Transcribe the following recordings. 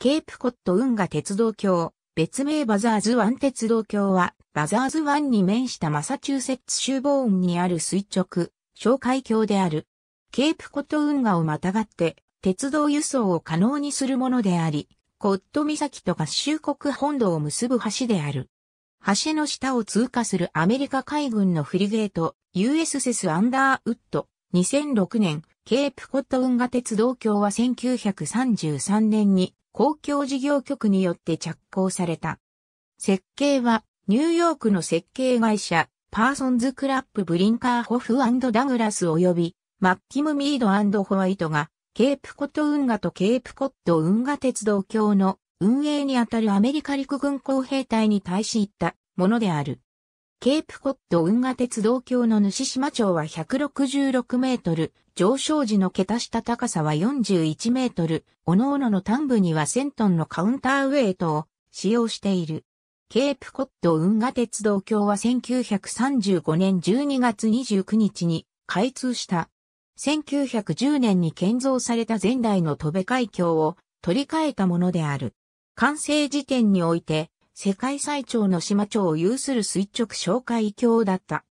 ケープコット運河鉄道橋、別名バザーズ湾鉄道橋は、バザーズ湾に面したマサチューセッツ州ボーンにある垂直、小海橋である。ケープコット運河をまたがって、鉄道輸送を可能にするものであり、コット岬と合衆国本土を結ぶ橋である。橋の下を通過するアメリカ海軍のフリゲート、US s アンダーウッド、2006年、ケープコット運河鉄道橋は1933年に公共事業局によって着工された。設計はニューヨークの設計会社パーソンズ・クラップ・ブリンカー・ホフダグラス及びマッキム・ミードホワイトがケープコット運河とケープコット運河鉄道橋の運営にあたるアメリカ陸軍工兵隊に対し行ったものである。ケープコット運河鉄道橋の主島町は166メートル、上昇時の桁下高さは41メートル、おのおのの端部には1000トンのカウンターウェイトを使用している。ケープコット運河鉄道橋は1935年12月29日に開通した。1910年に建造された前代の戸部海峡を取り替えたものである。完成時点において世界最長の島町を有する垂直紹介橋だった。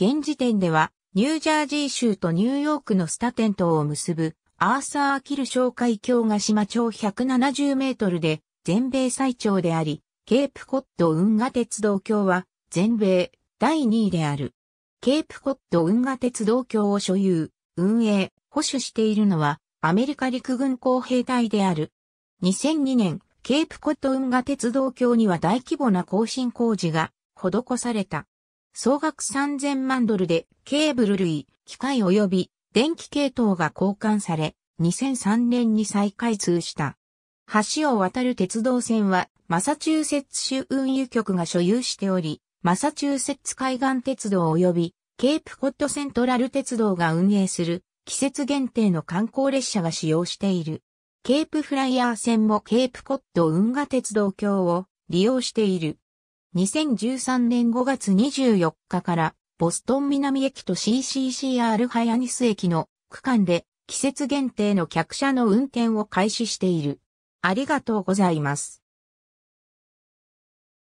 現時点では、ニュージャージー州とニューヨークのスタテン島を結ぶアーサー・キル紹介橋が島町170メートルで全米最長であり、ケープコット運河鉄道橋は全米第2位である。ケープコット運河鉄道橋を所有、運営、保守しているのはアメリカ陸軍工兵隊である。2002年、ケープコット運河鉄道橋には大規模な更新工事が施された。総額3000万ドルでケーブル類、機械及び電気系統が交換され、2003年に再開通した。橋を渡る鉄道線はマサチューセッツ州運輸局が所有しており、マサチューセッツ海岸鉄道及びケープコットセントラル鉄道が運営する季節限定の観光列車が使用している。ケープフライヤー線もケープコット運河鉄道橋を利用している。2013年5月24日からボストン南駅と CCCR ハヤニス駅の区間で季節限定の客車の運転を開始している。ありがとうございます。